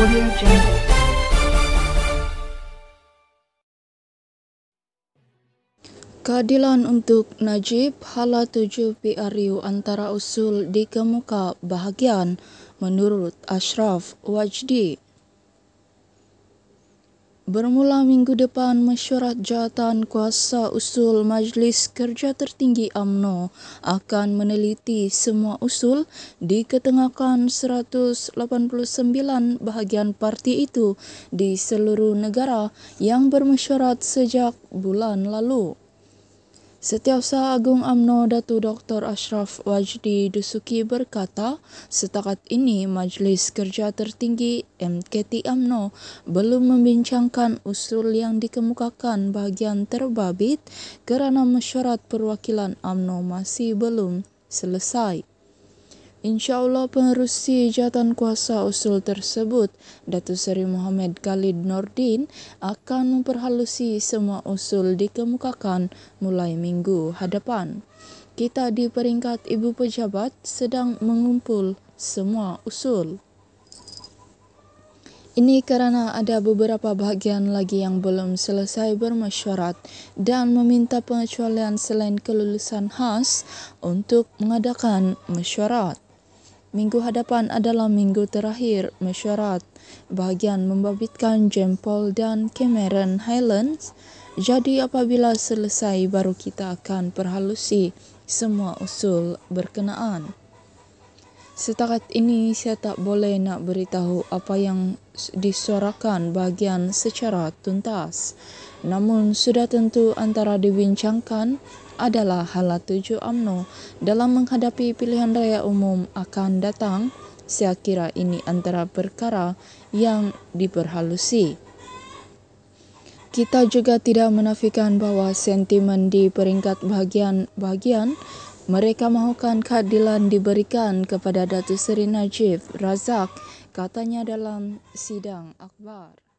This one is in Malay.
Audio Jungle. Keadilan untuk Najib, hala tuju PRU antara usul dikemuka bahagian menurut Ashraf Wajdi. Bermula minggu depan, mesyuarat jawatan kuasa usul Majlis Kerja Tertinggi AMNO akan meneliti semua usul di ketengahkan 189 bahagian parti itu di seluruh negara yang bermesyuarat sejak bulan lalu. Setiausaha Agung Amno Datu Dr. Ashraf Wajdi Dusuki berkata, setakat ini Majlis Kerja Tertinggi MKT Amno belum membincangkan usul yang dikemukakan bahagian terbabit kerana mesyuarat perwakilan Amno masih belum selesai. Insya Allah penerusi jatan kuasa usul tersebut, Datu Seri Muhammad Khalid Nordin akan memperhalusi semua usul dikemukakan mulai minggu hadapan. Kita di peringkat ibu pejabat sedang mengumpul semua usul. Ini kerana ada beberapa bahagian lagi yang belum selesai bermesyuarat dan meminta pengecualian selain kelulusan khas untuk mengadakan mesyuarat. Minggu hadapan adalah minggu terakhir mesyuarat. Bahagian membabitkan Jempol dan Cameron Highlands. Jadi apabila selesai baru kita akan perhalusi semua usul berkenaan. Setakat ini saya tak boleh nak beritahu apa yang disuarakan bagian secara tuntas. Namun sudah tentu antara dibincangkan adalah hala tuju UMNO dalam menghadapi pilihan raya umum akan datang. Saya kira ini antara perkara yang diperhalusi. Kita juga tidak menafikan bahawa sentimen di peringkat bagian-bagian mereka mahukan keadilan diberikan kepada Datuk Seri Najib Razak, katanya dalam sidang akbar.